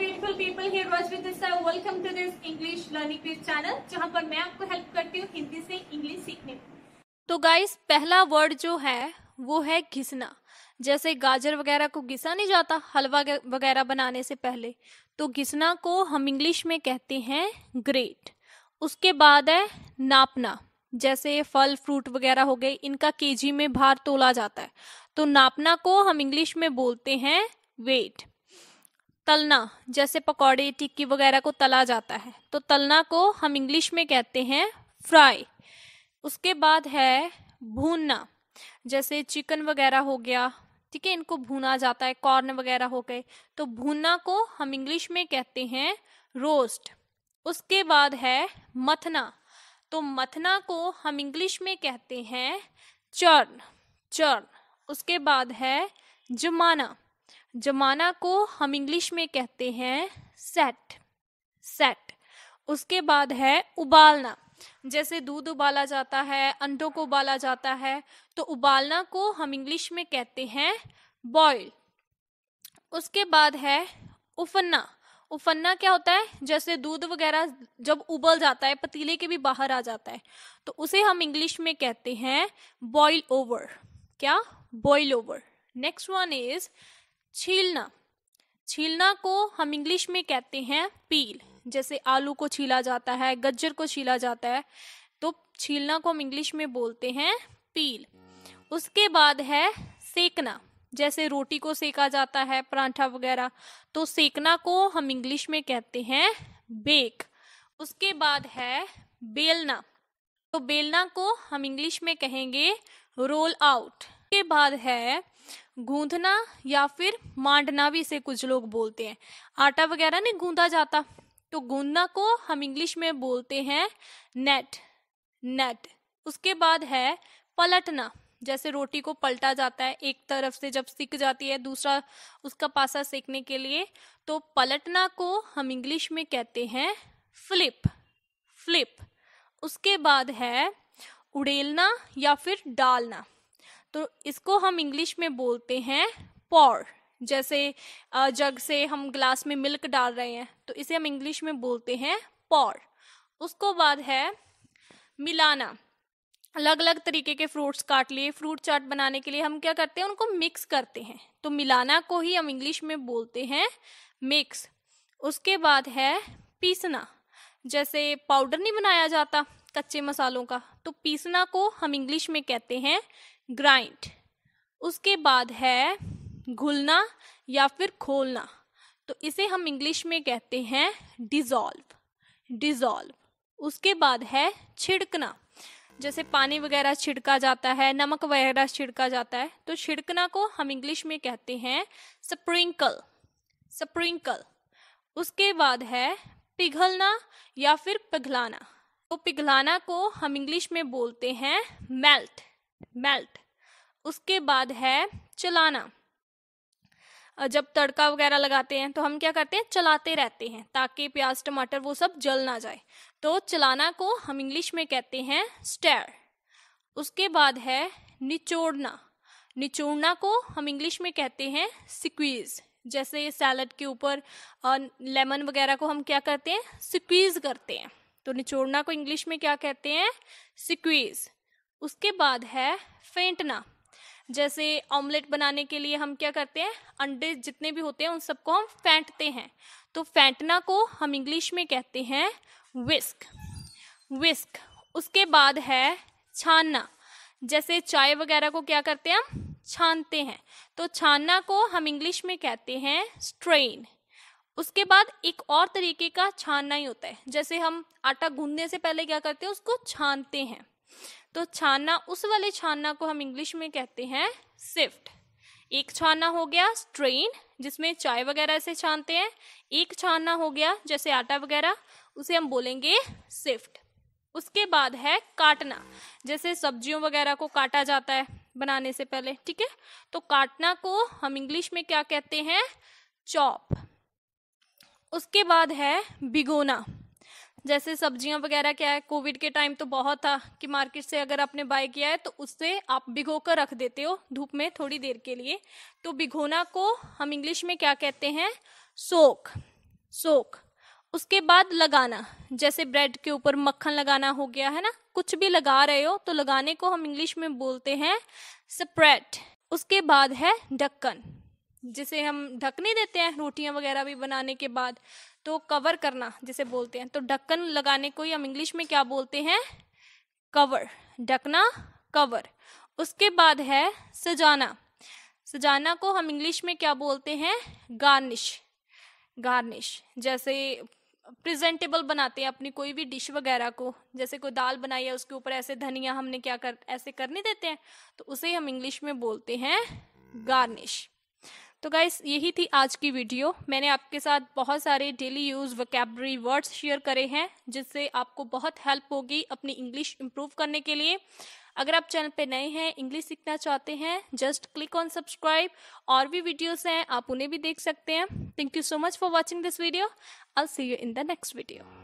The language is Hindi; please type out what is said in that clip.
beautiful people here Rose with welcome to this English learning quiz channel जहां पर मैं आपको हेल्प करती हूं हिंदी से इंग्लिश सीखने तो गाइस पहला वर्ड जो है वो है घिसना जैसे गाजर वगैरह को घिसा नहीं जाता हलवा वगैरह बनाने से पहले तो घिसना को हम इंग्लिश में कहते हैं ग्रेट उसके बाद है नापना जैसे फल फ्रूट वगैरह हो गए इनका केजी में भार तोला जाता है तो नापना को हम इंग्लिश में बोलते हैं वेट तलना जैसे पकौड़े टिक्की वगैरह को तला जाता है तो तलना को हम इंग्लिश में कहते हैं फ्राई उसके बाद है भूनना जैसे चिकन वगैरह हो गया ठीक है इनको भूना जाता है कॉर्न वगैरह हो गए तो भूना को हम इंग्लिश में कहते हैं रोस्ट उसके बाद है मथना तो मथना को हम इंग्लिश में कहते हैं चर्न चर्न उसके बाद है जमाना जमाना को हम इंग्लिश में कहते हैं सेट सेट उसके बाद है उबालना जैसे दूध उबाला जाता है अंडों को उबाला जाता है तो उबालना को हम इंग्लिश में कहते हैं बॉयल उसके बाद है उफन्ना उफन्ना क्या होता है जैसे दूध वगैरह जब उबल जाता है पतीले के भी बाहर आ जाता है तो उसे हम इंग्लिश में कहते हैं बॉयल ओवर क्या boil over next one is छीलना छीलना को हम इंग्लिश में कहते हैं पील जैसे आलू को छीला जाता है गज्जर को छीला जाता है तो छीलना को हम इंग्लिश में बोलते हैं पील उसके बाद है सेकना जैसे रोटी को सेका जाता है परांठा वगैरह तो सेकना को हम इंग्लिश में कहते हैं बेक उसके बाद है बेलना तो बेलना को हम इंग्लिश में कहेंगे रोल आउट के बाद है गूंधना या फिर मांडना भी इसे कुछ लोग बोलते हैं आटा वगैरह नहीं गूंदा जाता तो गूंदना को हम इंग्लिश में बोलते हैं नेट नेट उसके बाद है पलटना जैसे रोटी को पलटा जाता है एक तरफ से जब सिक जाती है दूसरा उसका पासा सेकने के लिए तो पलटना को हम इंग्लिश में कहते हैं फ्लिप फ्लिप उसके बाद है उड़ेलना या फिर डालना तो इसको हम इंग्लिश में बोलते हैं पॉर जैसे जग से हम ग्लास में मिल्क डाल रहे हैं तो इसे हम इंग्लिश में बोलते हैं पॉर उसको बाद है मिलाना अलग अलग तरीके के फ्रूट्स काट लिए फ्रूट चाट बनाने के लिए हम क्या करते हैं उनको मिक्स करते हैं तो मिलाना को ही हम इंग्लिश में बोलते हैं मिक्स उसके बाद है पीसना जैसे पाउडर नहीं बनाया जाता कच्चे मसालों का तो पीसना को हम इंग्लिश में कहते हैं ग्राइंड उसके बाद है घुलना या फिर खोलना तो इसे हम इंग्लिश में कहते हैं डिजॉल्व डिजॉल्व उसके बाद है छिड़कना जैसे पानी वगैरह छिड़का जाता है नमक वगैरह छिड़का जाता है तो छिड़कना को हम इंग्लिश में कहते हैं स्प्रिंकल स्प्रिंकल उसके बाद है पिघलना या फिर पिघलाना तो पिघलाना को हम इंग्लिश में बोलते हैं मेल्ट मेल्ट उसके बाद है चलाना जब तड़का वगैरह लगाते हैं तो हम क्या करते हैं चलाते रहते हैं ताकि प्याज टमाटर वो सब जल ना जाए तो चलाना को हम इंग्लिश में कहते हैं स्टेर उसके बाद है निचोड़ना निचोड़ना को हम इंग्लिश में कहते हैं सिक्वीज जैसे सैलड के ऊपर लेमन वगैरह को हम क्या करते हैं सिक्वीज करते हैं तो निचोड़ना को इंग्लिश में क्या कहते हैं सिक्वीज उसके बाद है फेंटना जैसे ऑमलेट बनाने के लिए हम क्या करते हैं अंडे जितने भी होते हैं उन सबको हम फेंटते हैं तो फेंटना को हम इंग्लिश में कहते हैं विस्क विस्क उसके बाद है छानना जैसे चाय वगैरह को क्या करते हैं हम छानते हैं तो छानना को हम इंग्लिश में कहते हैं स्ट्रेन उसके बाद एक और तरीके का छानना ही होता है जैसे हम आटा गूंदने से पहले क्या करते हैं उसको छानते हैं तो छानना उस वाले छानना को हम इंग्लिश में कहते हैं सिफ्ट एक छानना हो गया स्ट्रेन जिसमें चाय वगैरह से छानते हैं एक छानना हो गया जैसे आटा वगैरह उसे हम बोलेंगे सिफ्ट उसके बाद है काटना जैसे सब्जियों वगैरह को काटा जाता है बनाने से पहले ठीक है तो काटना को हम इंग्लिश में क्या कहते हैं चॉप उसके बाद है भिगोना जैसे सब्जियां वगैरह क्या है कोविड के टाइम तो बहुत था कि मार्केट से अगर आपने बाय किया है तो उससे आप भिगो कर रख देते हो धूप में थोड़ी देर के लिए तो भिगोना को हम इंग्लिश में क्या कहते हैं सोक सोक उसके बाद लगाना जैसे ब्रेड के ऊपर मक्खन लगाना हो गया है ना कुछ भी लगा रहे हो तो लगाने को हम इंग्लिश में बोलते हैं स्प्रेड उसके बाद है ढक्कन जिसे हम ढकने देते हैं रोटियां वगैरह भी बनाने के बाद तो कवर करना जिसे बोलते हैं तो ढक्कन लगाने को ही हम इंग्लिश में क्या बोलते हैं कवर ढकना कवर उसके बाद है सजाना सजाना को हम इंग्लिश में क्या बोलते हैं गार्निश गार्निश जैसे प्रेजेंटेबल बनाते हैं अपनी कोई भी डिश वगैरह को जैसे कोई दाल बनाई है उसके ऊपर ऐसे धनिया हमने क्या कर ऐसे करने देते हैं तो उसे हम इंग्लिश में बोलते हैं गार्निश तो गाइस यही थी आज की वीडियो मैंने आपके साथ बहुत सारे daily use vocabulary words share करे हैं जिससे आपको बहुत हेल्प होगी अपनी इंग्लिश इम्प्रूव करने के लिए अगर आप चैनल पे नए हैं इंग्लिश सीखना चाहते हैं जस्ट क्लिक ऑन सब्सक्राइब और भी वीडियोस हैं आप उन्हें भी देख सकते हैं thank you so much for watching this video I see you in the next video